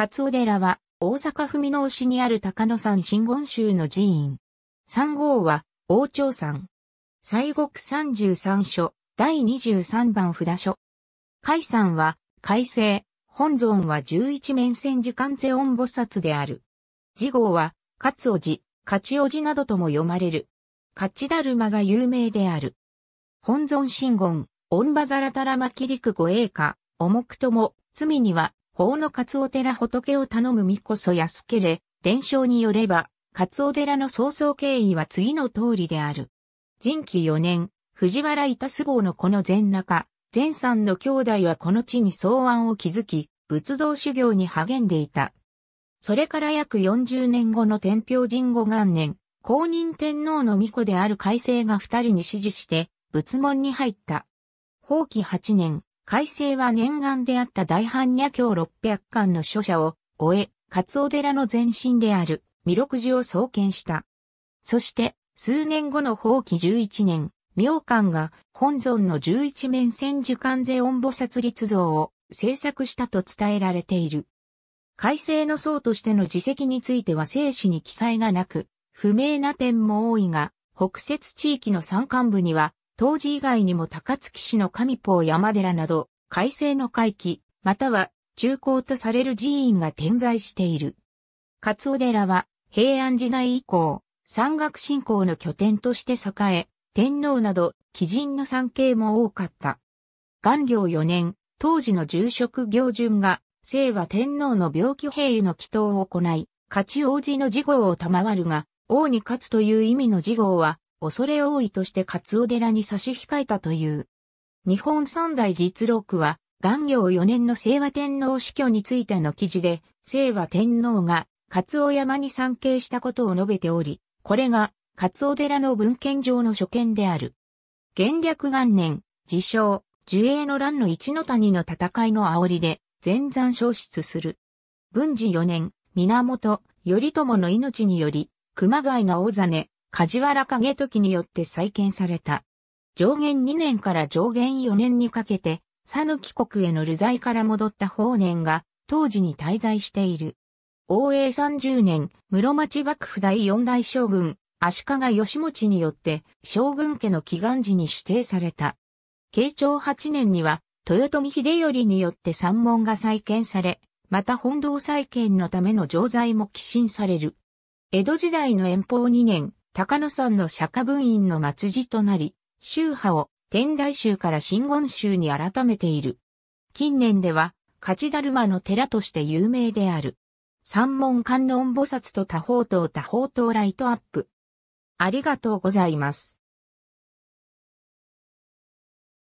勝尾寺は、大阪府箕面市にある高野山真言宗の寺院。三号は、王朝山。西国三十三所、第二十三番札所。海山は、海星、本尊は十一面千手観世音菩薩である。次号は、勝尾寺、勝尾寺などとも読まれる。勝だるまが有名である。本尊真言、御馬ザラタラマキリク護衛歌、重くとも、罪には、法の勝オ寺仏を頼む御こそ安けれ、伝承によれば、勝オ寺の創創経緯は次の通りである。人気4年、藤原板相坊のこの前中、前んの兄弟はこの地に草案を築き、仏道修行に励んでいた。それから約40年後の天平神後元年、公認天皇の御子である海星が二人に指示して、仏門に入った。法紀8年、改正は念願であった大般若経六百巻の書写を終え、勝オ寺の前身である弥勒寺を創建した。そして、数年後の法期十一年、明観が本尊の十一面千手観世音菩薩立像を制作したと伝えられている。改正の僧としての自責については正史に記載がなく、不明な点も多いが、北節地域の山間部には当時以外にも高槻市の神宝山寺など、改正の回帰、または中高とされる寺院が点在している。勝尾寺は平安時代以降、山岳信仰の拠点として栄え、天皇など貴人の参詣も多かった。元領4年、当時の住職行順が、聖和天皇の病気兵への祈祷を行い、勝ち王子の事号を賜るが、王に勝つという意味の事号は、恐れ多いとして勝尾寺に差し控えたという。日本三大実録は、元行四年の清和天皇死去についての記事で、清和天皇が勝尾山に参詣したことを述べており、これが勝尾寺の文献上の所見である。元略元年、自称、樹栄の乱の一の谷の戦いの煽りで、全山消失する。文治四年、源、頼朝の命により、熊谷の大真、梶原景時によって再建された。上限2年から上限4年にかけて、佐抜国への流罪から戻った法然が、当時に滞在している。応永30年、室町幕府第四代将軍、足利義持によって、将軍家の祈願寺に指定された。慶長8年には、豊臣秀頼によって山門が再建され、また本堂再建のための城剤も寄進される。江戸時代の遠方2年、高野山の釈迦分院の末寺となり、宗派を天台宗から真言宗に改めている。近年では、勝ちだるまの寺として有名である。三門観音菩薩と多宝塔多宝塔ライトアップ。ありがとうございます。